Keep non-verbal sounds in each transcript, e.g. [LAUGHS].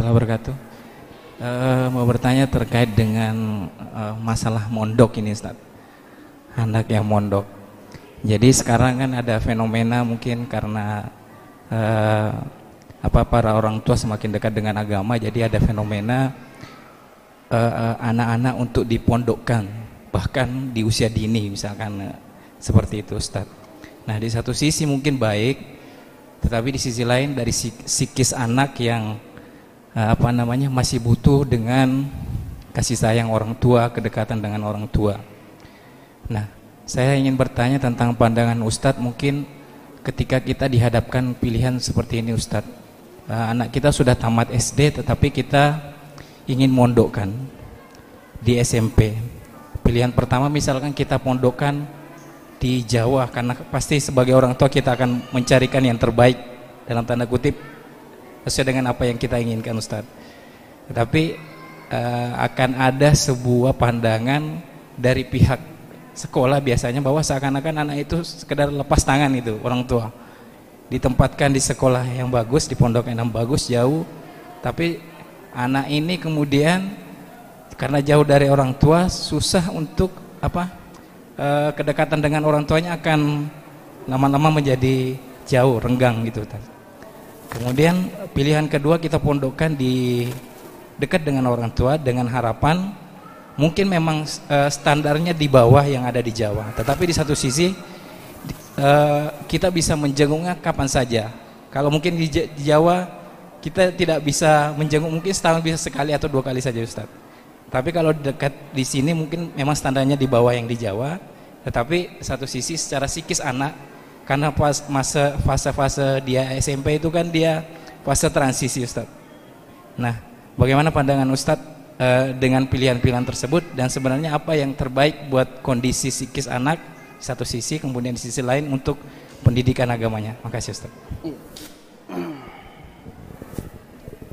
warahmatullahi berkatu. Uh, eh, mau bertanya terkait dengan uh, masalah mondok ini, Ustaz. Anak yang mondok. Jadi sekarang kan ada fenomena mungkin karena uh, apa para orang tua semakin dekat dengan agama, jadi ada fenomena anak-anak uh, uh, untuk dipondokkan, bahkan di usia dini misalkan uh, seperti itu, Ustaz. Nah, di satu sisi mungkin baik, tetapi di sisi lain dari psikis anak yang Eh, apa namanya masih butuh dengan kasih sayang orang tua, kedekatan dengan orang tua. Nah, saya ingin bertanya tentang pandangan Ustadz mungkin ketika kita dihadapkan pilihan seperti ini Ustadz. Eh, anak kita sudah tamat SD tetapi kita ingin mondokkan di SMP. Pilihan pertama misalkan kita mondokkan di Jawa karena pasti sebagai orang tua kita akan mencarikan yang terbaik dalam tanda kutip sesuai dengan apa yang kita inginkan Ustaz. Tetapi uh, akan ada sebuah pandangan dari pihak sekolah biasanya bahwa seakan-akan anak itu sekedar lepas tangan itu orang tua ditempatkan di sekolah yang bagus di pondok yang bagus jauh tapi anak ini kemudian karena jauh dari orang tua susah untuk apa e, kedekatan dengan orang tuanya akan lama-lama menjadi jauh renggang gitu Kemudian pilihan kedua kita pondokkan di dekat dengan orang tua dengan harapan mungkin memang eh, standarnya di bawah yang ada di Jawa. Tetapi di satu sisi eh, kita bisa menjenguknya kapan saja. Kalau mungkin di, di Jawa kita tidak bisa menjenguk mungkin setahun bisa sekali atau dua kali saja Ustadz. Tapi kalau dekat di sini mungkin memang standarnya di bawah yang di Jawa. Tetapi satu sisi secara psikis anak karena pas masa fase-fase dia SMP itu kan dia fase transisi Ustadz. Nah, bagaimana pandangan Ustadz uh, eh, dengan pilihan-pilihan tersebut dan sebenarnya apa yang terbaik buat kondisi psikis anak satu sisi kemudian di sisi lain untuk pendidikan agamanya. Makasih Ustadz.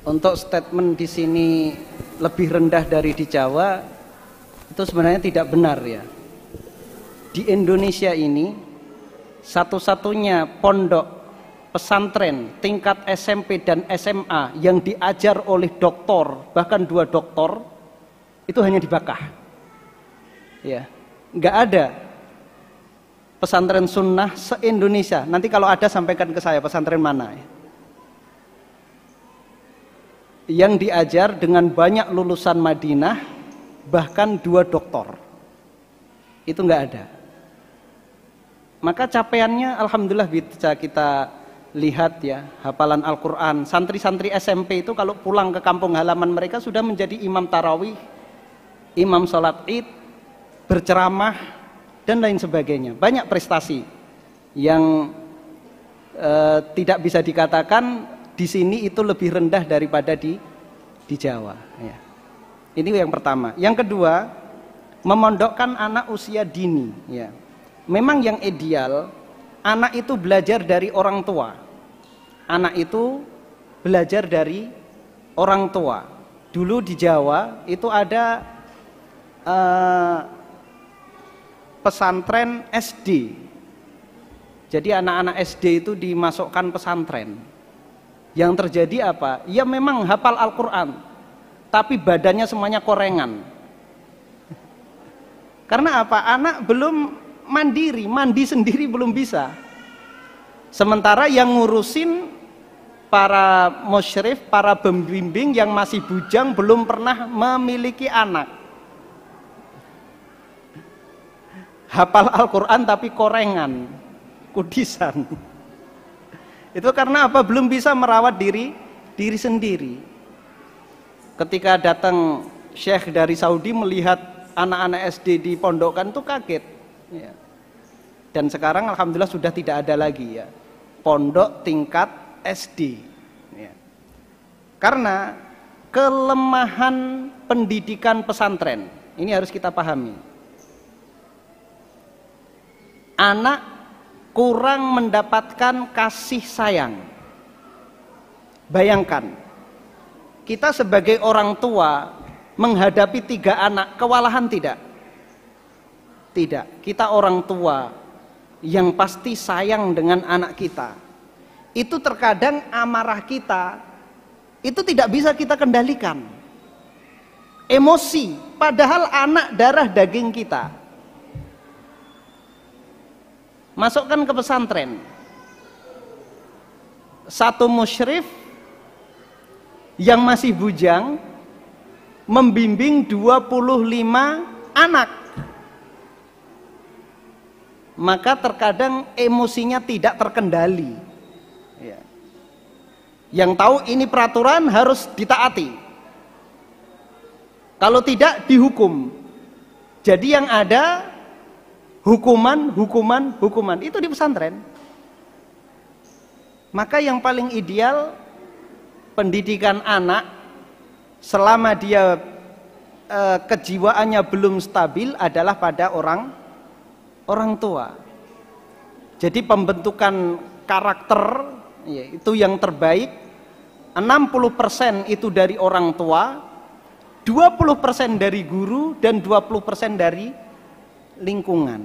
Untuk statement di sini lebih rendah dari di Jawa itu sebenarnya tidak benar ya. Di Indonesia ini satu-satunya pondok pesantren tingkat SMP dan SMA yang diajar oleh doktor bahkan dua doktor itu hanya di Bakah ya nggak ada pesantren sunnah se Indonesia nanti kalau ada sampaikan ke saya pesantren mana ya. yang diajar dengan banyak lulusan Madinah bahkan dua doktor itu nggak ada maka capaiannya alhamdulillah bisa kita lihat ya, hafalan Al-Qur'an. Santri-santri SMP itu kalau pulang ke kampung halaman mereka sudah menjadi imam tarawih, imam sholat Id, berceramah dan lain sebagainya. Banyak prestasi yang e, tidak bisa dikatakan di sini itu lebih rendah daripada di di Jawa ya. Ini yang pertama. Yang kedua, memondokkan anak usia dini ya memang yang ideal anak itu belajar dari orang tua. Anak itu belajar dari orang tua. Dulu di Jawa itu ada uh, pesantren SD. Jadi anak-anak SD itu dimasukkan pesantren. Yang terjadi apa? Ya memang hafal Al-Qur'an, tapi badannya semuanya korengan. [LAUGHS] Karena apa? Anak belum mandiri, mandi [LAUGHS] sendiri belum bisa. Sementara yang ngurusin para musyrif, para pembimbing yang masih bujang belum pernah memiliki anak. Hafal Al-Quran tapi korengan, [LAUGHS] kudisan. Itu karena apa? Belum bisa merawat diri diri sendiri. Ketika datang Syekh dari Saudi melihat anak-anak SD di pondokan itu kaget ya. dan sekarang alhamdulillah sudah tidak ada lagi ya pondok tingkat SD ya. karena kelemahan pendidikan pesantren ini harus kita pahami anak kurang mendapatkan kasih sayang bayangkan kita sebagai orang tua menghadapi tiga anak kewalahan tidak tidak, kita orang tua yang pasti sayang dengan anak kita. Itu terkadang amarah kita itu tidak bisa kita kendalikan. Emosi, padahal anak darah daging kita. Masukkan ke pesantren. Satu musyrif yang masih bujang membimbing 25 anak maka terkadang emosinya tidak terkendali. Ya. Yang tahu ini peraturan harus ditaati. Kalau tidak dihukum. Jadi yang ada hukuman, hukuman, hukuman. Itu di pesantren. Maka yang paling ideal pendidikan anak selama dia e, kejiwaannya belum stabil adalah pada orang orang tua. Jadi pembentukan karakter ya, itu yang terbaik 60% itu dari orang tua, 20% dari guru dan 20% dari lingkungan.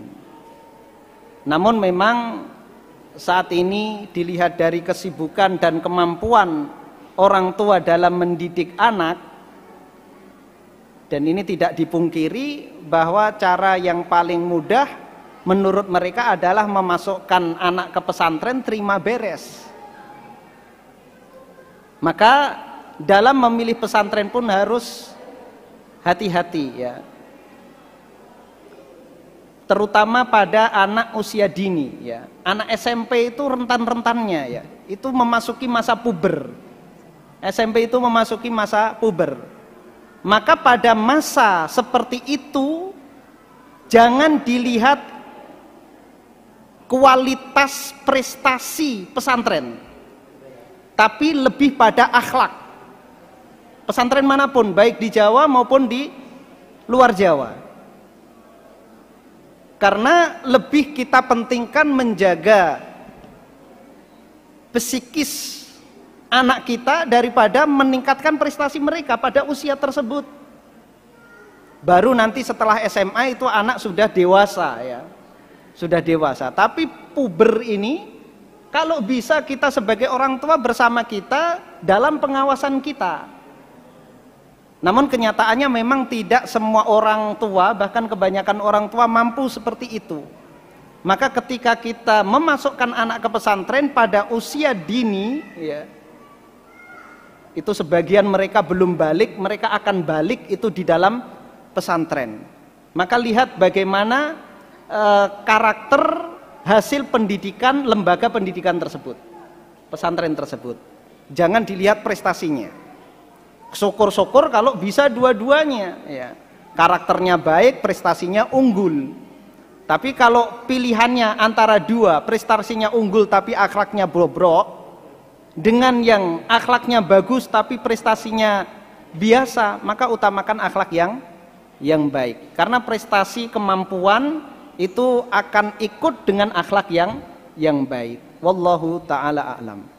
Namun memang saat ini dilihat dari kesibukan dan kemampuan orang tua dalam mendidik anak dan ini tidak dipungkiri bahwa cara yang paling mudah menurut mereka adalah memasukkan anak ke pesantren terima beres. Maka dalam memilih pesantren pun harus hati-hati ya. Terutama pada anak usia dini ya. Anak SMP itu rentan-rentannya ya. Itu memasuki masa puber. SMP itu memasuki masa puber. Maka pada masa seperti itu jangan dilihat kualitas prestasi pesantren, tapi lebih pada akhlak. Pesantren manapun, baik di Jawa maupun di luar Jawa. Karena lebih kita pentingkan menjaga psikis anak kita daripada meningkatkan prestasi mereka pada usia tersebut. Baru nanti setelah SMA itu anak sudah dewasa ya sudah dewasa. Tapi puber ini kalau bisa kita sebagai orang tua bersama kita dalam pengawasan kita. Namun kenyataannya memang tidak semua orang tua, bahkan kebanyakan orang tua mampu seperti itu. Maka ketika kita memasukkan anak ke pesantren pada usia dini, ya, itu sebagian mereka belum balik, mereka akan balik itu di dalam pesantren. Maka lihat bagaimana Eh, karakter hasil pendidikan lembaga pendidikan tersebut, pesantren tersebut. Jangan dilihat prestasinya. Syukur-syukur kalau bisa dua-duanya, ya. Karakternya baik, prestasinya unggul. Tapi kalau pilihannya antara dua, prestasinya unggul tapi akhlaknya bobrok, dengan yang akhlaknya bagus tapi prestasinya biasa, maka utamakan akhlak yang yang baik. Karena prestasi kemampuan itu akan ikut dengan akhlak yang yang baik. Wallahu taala a'lam.